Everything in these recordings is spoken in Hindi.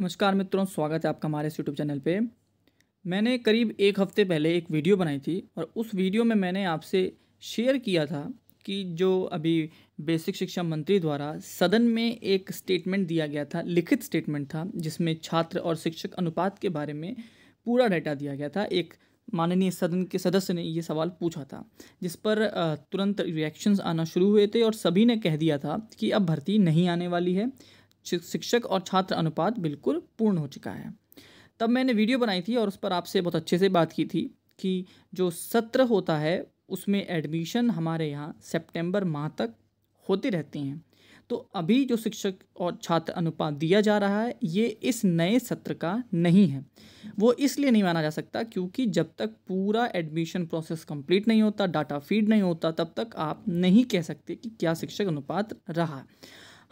नमस्कार मित्रों स्वागत है आपका हमारे इस यूट्यूब चैनल पे मैंने करीब एक हफ्ते पहले एक वीडियो बनाई थी और उस वीडियो में मैंने आपसे शेयर किया था कि जो अभी बेसिक शिक्षा मंत्री द्वारा सदन में एक स्टेटमेंट दिया गया था लिखित स्टेटमेंट था जिसमें छात्र और शिक्षक अनुपात के बारे में पूरा डाटा दिया गया था एक माननीय सदन के सदस्य ने ये सवाल पूछा था जिस पर तुरंत रिएक्शंस आना शुरू हुए थे और सभी ने कह दिया था कि अब भर्ती नहीं आने वाली है शिक्षक और छात्र अनुपात बिल्कुल पूर्ण हो चुका है तब मैंने वीडियो बनाई थी और उस पर आपसे बहुत अच्छे से बात की थी कि जो सत्र होता है उसमें एडमिशन हमारे यहाँ सेप्टेम्बर माह तक होती रहती हैं तो अभी जो शिक्षक और छात्र अनुपात दिया जा रहा है ये इस नए सत्र का नहीं है वो इसलिए नहीं माना जा सकता क्योंकि जब तक पूरा एडमिशन प्रोसेस कंप्लीट नहीं होता डाटा फीड नहीं होता तब तक आप नहीं कह सकते कि क्या शिक्षक अनुपात रहा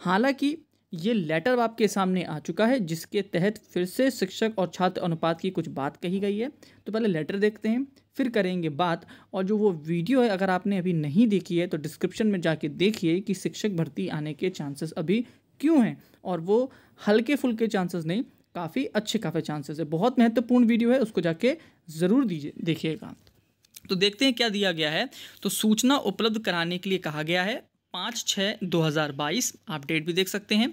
हालांकि ये लेटर आपके सामने आ चुका है जिसके तहत फिर से शिक्षक और छात्र अनुपात की कुछ बात कही गई है तो पहले लेटर देखते हैं फिर करेंगे बात और जो वो वीडियो है अगर आपने अभी नहीं देखी है तो डिस्क्रिप्शन में जाके देखिए कि शिक्षक भर्ती आने के चांसेस अभी क्यों हैं और वो हल्के फुल्के चांसेस नहीं काफ़ी अच्छे काफ़ी चांसेस है बहुत महत्वपूर्ण वीडियो है उसको जाके ज़रूर दीजिए देखिएगा तो देखते हैं क्या दिया गया है तो सूचना उपलब्ध कराने के लिए कहा गया है पाँच छः दो हज़ार बाईस आप डेट भी देख सकते हैं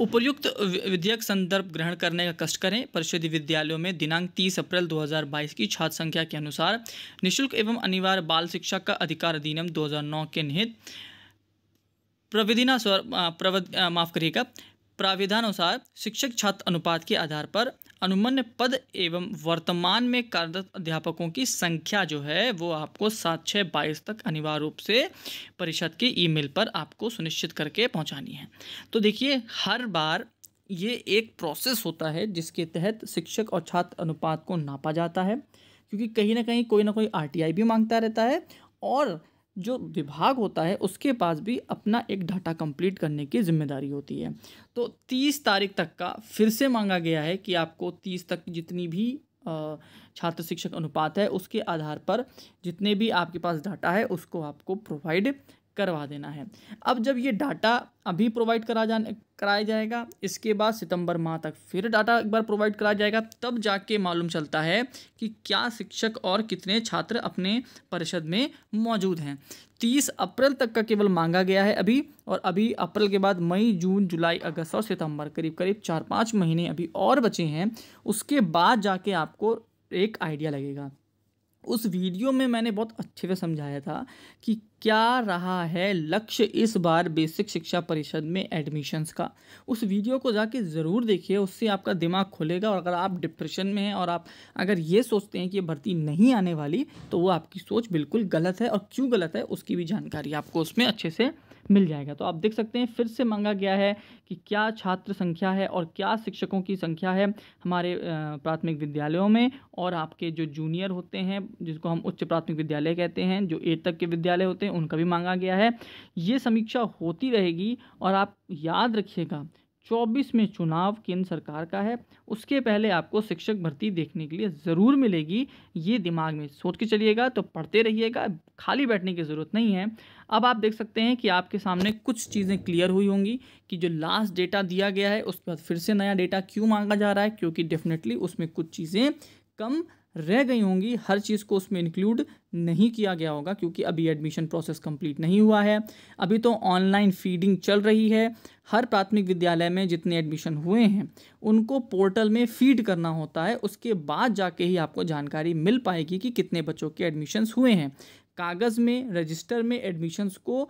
उपयुक्त विधेयक संदर्भ ग्रहण करने का कष्ट करें परिषद विद्यालयों में दिनांक तीस अप्रैल दो हज़ार बाईस की छात्र संख्या के अनुसार निःशुल्क एवं अनिवार्य बाल शिक्षा का अधिकार अधिनियम दो हज़ार नौ के निहित प्रविधिना स्वर प्रव माफ़ करिएगा प्राविधानुसार शिक्षक छात्र अनुपात के आधार पर अनुमन्य पद एवं वर्तमान में कार्यरत अध्यापकों की संख्या जो है वो आपको सात छः बाईस तक अनिवार्य रूप से परिषद के ईमेल पर आपको सुनिश्चित करके पहुंचानी है तो देखिए हर बार ये एक प्रोसेस होता है जिसके तहत शिक्षक और छात्र अनुपात को नापा जाता है क्योंकि कहीं ना कहीं कोई ना कोई आर भी मांगता रहता है और जो विभाग होता है उसके पास भी अपना एक डाटा कंप्लीट करने की जिम्मेदारी होती है तो तीस तारीख तक का फिर से मांगा गया है कि आपको तीस तक जितनी भी छात्र शिक्षक अनुपात है उसके आधार पर जितने भी आपके पास डाटा है उसको आपको प्रोवाइड करवा देना है अब जब ये डाटा अभी प्रोवाइड करा जा कराया जाएगा इसके बाद सितंबर माह तक फिर डाटा एक बार प्रोवाइड कराया जाएगा तब जाके मालूम चलता है कि क्या शिक्षक और कितने छात्र अपने परिषद में मौजूद हैं तीस अप्रैल तक का केवल मांगा गया है अभी और अभी अप्रैल के बाद मई जून जुलाई अगस्त और सितंबर करीब करीब चार पाँच महीने अभी और बचे हैं उसके बाद जाके आपको एक आइडिया लगेगा उस वीडियो में मैंने बहुत अच्छे से समझाया था कि क्या रहा है लक्ष्य इस बार बेसिक शिक्षा परिषद में एडमिशन्स का उस वीडियो को जाके ज़रूर देखिए उससे आपका दिमाग खुलेगा और अगर आप डिप्रेशन में हैं और आप अगर ये सोचते हैं कि ये भर्ती नहीं आने वाली तो वो आपकी सोच बिल्कुल गलत है और क्यों गलत है उसकी भी जानकारी आपको उसमें अच्छे से मिल जाएगा तो आप देख सकते हैं फिर से मांगा गया है कि क्या छात्र संख्या है और क्या शिक्षकों की संख्या है हमारे प्राथमिक विद्यालयों में और आपके जो जूनियर होते हैं जिसको हम उच्च प्राथमिक विद्यालय कहते हैं जो एट तक के विद्यालय होते हैं उनका भी मांगा गया है ये समीक्षा होती रहेगी और आप याद रखिएगा चौबीस में चुनाव केंद्र सरकार का है उसके पहले आपको शिक्षक भर्ती देखने के लिए ज़रूर मिलेगी ये दिमाग में सोच के चलिएगा तो पढ़ते रहिएगा खाली बैठने की ज़रूरत नहीं है अब आप देख सकते हैं कि आपके सामने कुछ चीज़ें क्लियर हुई होंगी कि जो लास्ट डेटा दिया गया है उसके बाद फिर से नया डेटा क्यों मांगा जा रहा है क्योंकि डेफिनेटली उसमें कुछ चीज़ें कम रह गई होंगी हर चीज़ को उसमें इंक्लूड नहीं किया गया होगा क्योंकि अभी एडमिशन प्रोसेस कंप्लीट नहीं हुआ है अभी तो ऑनलाइन फीडिंग चल रही है हर प्राथमिक विद्यालय में जितने एडमिशन हुए हैं उनको पोर्टल में फीड करना होता है उसके बाद जाके ही आपको जानकारी मिल पाएगी कि कितने बच्चों के एडमिशन्स हुए हैं कागज़ में रजिस्टर में एडमिशन्स को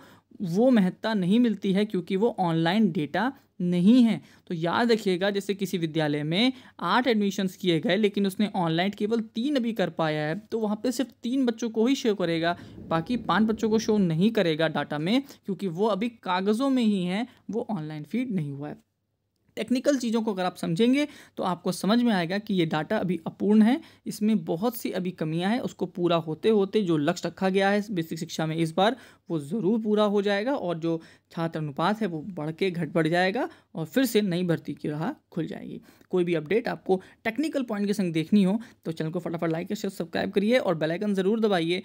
वो महत्ता नहीं मिलती है क्योंकि वो ऑनलाइन डेटा नहीं है तो याद रखिएगा जैसे किसी विद्यालय में आठ एडमिशन्स किए गए लेकिन उसने ऑनलाइन केवल तीन अभी कर पाया है तो वहाँ पे सिर्फ तीन बच्चों को ही शो करेगा बाकी पांच बच्चों को शो नहीं करेगा डाटा में क्योंकि वो अभी कागज़ों में ही हैं वो ऑनलाइन फीड नहीं हुआ है टेक्निकल चीज़ों को अगर आप समझेंगे तो आपको समझ में आएगा कि ये डाटा अभी अपूर्ण है इसमें बहुत सी अभी कमियां हैं उसको पूरा होते होते जो लक्ष्य रखा गया है बेसिक शिक्षा में इस बार वो ज़रूर पूरा हो जाएगा और जो छात्र अनुपात है वो बढ़ के घट बढ़ जाएगा और फिर से नई भर्ती की राह खुल जाएगी कोई भी अपडेट आपको टेक्निकल पॉइंट के संग देखनी हो तो चैनल को फटाफट लाइक शेयर सब्सक्राइब करिए और बेलाइकन ज़रूर दबाइए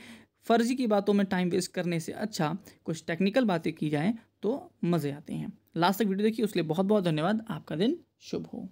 फर्जी की बातों में टाइम वेस्ट करने से अच्छा कुछ टेक्निकल बातें की जाएँ तो मज़े आते हैं लास्ट तक वीडियो देखिए उसके लिए बहुत बहुत धन्यवाद आपका दिन शुभ हो